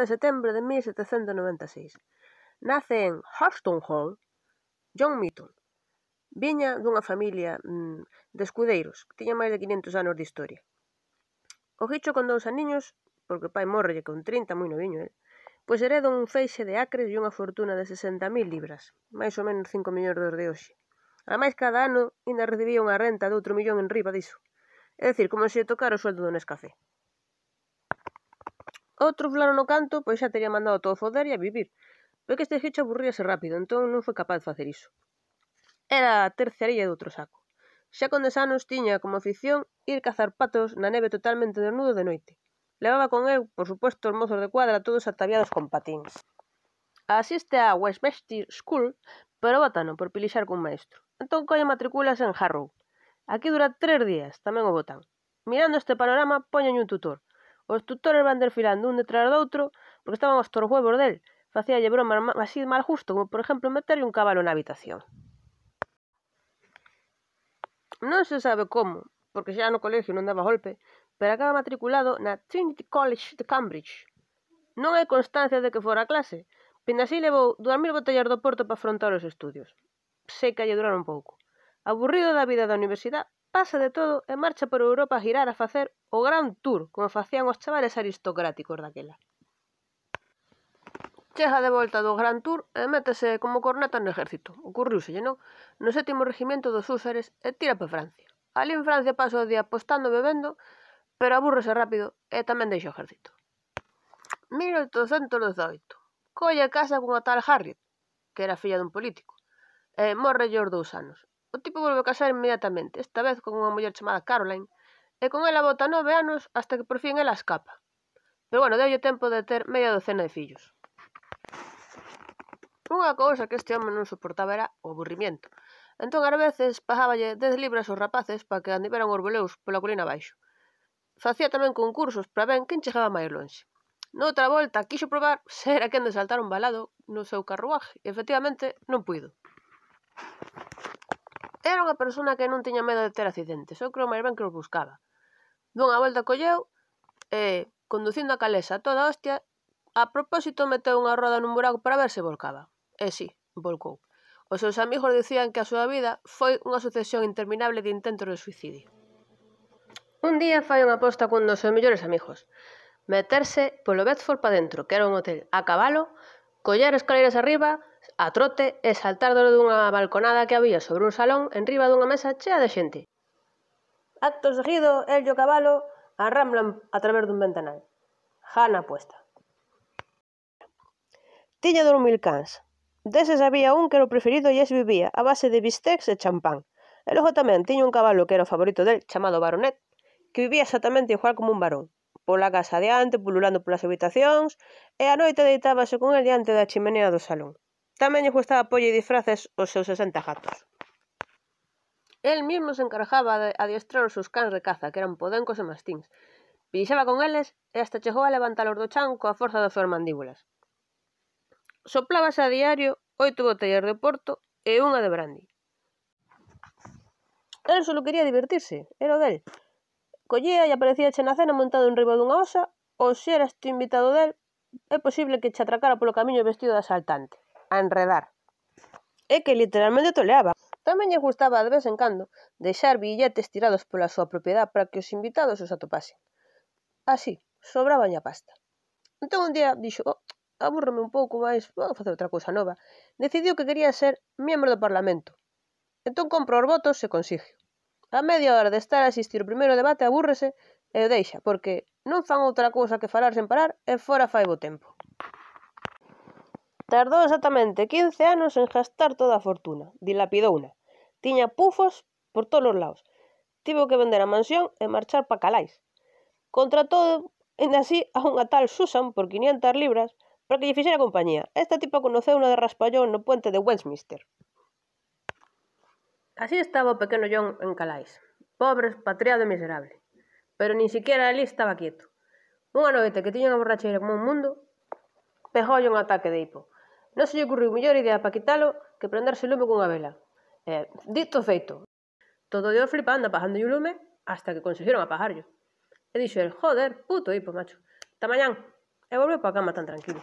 de setembro de 1796. Nace en Hall John Meaton. Viña dunha familia mm, de escudeiros que tiña máis de 500 anos de historia. O Gicho con dous aniños, porque o pai morre con 30 moi noviño eh? pois hereda un feixe de acres e unha fortuna de 60.000 libras, máis ou menos 5 millóns dos de hoxe. Ademais, cada ano, ainda recibía unha renta de outro millón en riba diso. É dicir, como se tocar o sueldo dun café outro fulano no canto, pois xa teria mandado todo foder e a vivir. Pero que este gicho aburríase rápido, entón non foi capaz de facer iso. Era a terceira de outro saco. Xa con desanos anos tiña como afición ir cazar patos na neve totalmente desnudo de noite. Levaba con eu, por suposto, os mozos de cuadra todos ataviados con patins. Asiste a Westminster School, pero botano por pilixar cun maestro. Entón coña matriculas en Harrow. Aquí dura tres días, tamén o botan. Mirando este panorama, poñen un tutor, Os tutores van desfilando un detrás do outro porque estaban os huevos del. Facíalle bromas así mal justo, como por exemplo meterle un cabalo na habitación. Non se sabe como, porque xa no colegio non daba golpe, pero acaba matriculado na Trinity College de Cambridge. Non hai constancia de que fora a clase, Pende así levou dúas mil botellas do Porto para afrontar os estudios. Sei que lle duraron pouco. Aburrido da vida da universidade, pasa de todo e marcha por Europa a girar a facer o Gran Tour, como facían os chavales aristocráticos daquela. Chega de volta do Gran Tour e métese como corneta no exército. lle non? No sétimo regimento dos Húsares e tira para Francia. Ali en Francia pasa o día apostando e bebendo, pero aburrese rápido e tamén deixa o exército. 1818. Colle casa cunha tal Harriet, que era filla dun político, e morre llor dous anos. O tipo volve casar inmediatamente, esta vez con unha muller chamada Caroline, e con ela bota nove anos hasta que por fin ela escapa. Pero bueno, deu tempo de ter media docena de fillos. Unha cousa que este home non soportaba era o aburrimiento. Entón, ás veces, pagáballe 10 libras aos rapaces para que andiveran os boleus pola colina abaixo. Facía tamén concursos para ben quen chegaba máis lonxe. Noutra volta, quixo probar se era quen de saltar un balado no seu carruaje, e efectivamente non puido. Era unha persona que non tiña medo de ter accidentes. Eu creo máis ben que os buscaba. Dunha volta colleu, e, conducindo a calesa a toda hostia, a propósito meteu unha roda nun buraco para ver se volcaba. E si, sí, volcou. Os seus amigos dicían que a súa vida foi unha sucesión interminable de intentos de suicidio. Un día fai unha aposta cun dos seus mellores amigos. Meterse polo Bedford para dentro, que era un hotel, a cabalo, coller escaleras arriba, a trote e saltar dolo dunha balconada que había sobre un salón enriba dunha mesa chea de xente. Acto seguido, el e o cabalo arramblan a través dun ventanal. Jana puesta. Tiña dous mil cans. Deses había un que era o preferido e es vivía a base de bistecs e champán. E logo tamén tiña un cabalo que era o favorito del, chamado Baronet, que vivía exactamente igual como un barón. pola casa adiante, pululando polas habitacións, e a noite deitábase con el diante da chimenea do salón. Tamén lle gustaba e disfraces os seus 60 gatos. El mesmo se encargaba de adiestrar os seus cans de caza, que eran podencos e mastins. Pixaba con eles e hasta chegou a levantalos do chan coa forza das súas mandíbulas. Soplabase a diario oito botellas de porto e unha de brandy. El só quería divertirse, era o del. Collía e aparecía che na cena montado en riba dunha osa, ou se eras tú invitado del, é posible que che atracara polo camiño vestido de asaltante a enredar. É que literalmente toleaba. Tamén lle gustaba de vez en cando deixar billetes tirados pola súa propiedade para que os invitados os atopasen. Así, sobraba a pasta. Entón un día dixo, oh, aburrome un pouco, máis vou facer outra cousa nova. Decidiu que quería ser membro do Parlamento. Entón compra os votos e consigue. A media hora de estar a asistir o primeiro debate abúrrese e o deixa, porque non fan outra cousa que falar sen parar e fora fai bo tempo. Tardou exactamente 15 anos en gastar toda a fortuna, dilapidouna. Tiña pufos por todos lados. Tivo que vender a mansión e marchar pa Calais. todo, ainda así, a unha tal Susan por 500 libras para que lle fixera compañía. Esta tipa conoceu unha de Raspallón no puente de Westminster. Así estaba o pequeno John en Calais, pobre, expatriado e miserable. Pero nin siquiera ali estaba quieto. Unha noite que tiña unha borracheira como un mundo, pegoulle un ataque de hipo Non se lle ocurriu mellor idea para quitalo que prenderse lume cunha vela. E, eh, dito feito, todo deu flipando apagando o lume hasta que conseguiron apagarlo. E dixo el, joder, puto hipo, macho. tamañán, E volveu para a cama tan tranquilo.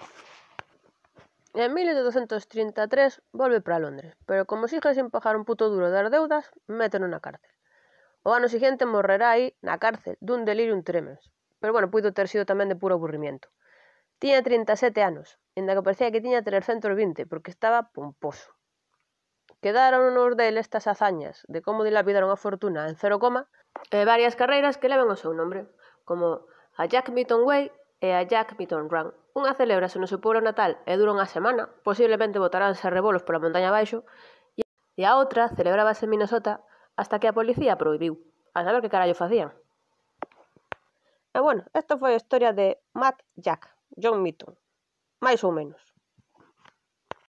En 1833 volve para Londres, pero como siga sin pagar un puto duro das deudas, meten na cárcel. O ano siguiente morrerá aí na cárcel dun delirium tremens. Pero bueno, puido ter sido tamén de puro aburrimiento. Tiña 37 anos, enda que parecía que tiña 320, porque estaba pomposo. Quedáronos del estas hazañas de como dilapidaron a fortuna en cero coma e varias carreiras que levan o seu nombre, como a Jack Meaton Way e a Jack Meaton Run. Unha celebrase no seu pueblo natal e dura unha semana, posiblemente botaránse rebolos pola montaña abaixo, e a outra celebrábase en Minnesota hasta que a policía prohibiu, a saber que carallo facían. E bueno, esta foi a historia de Matt Jack. John Mitton, más o menos.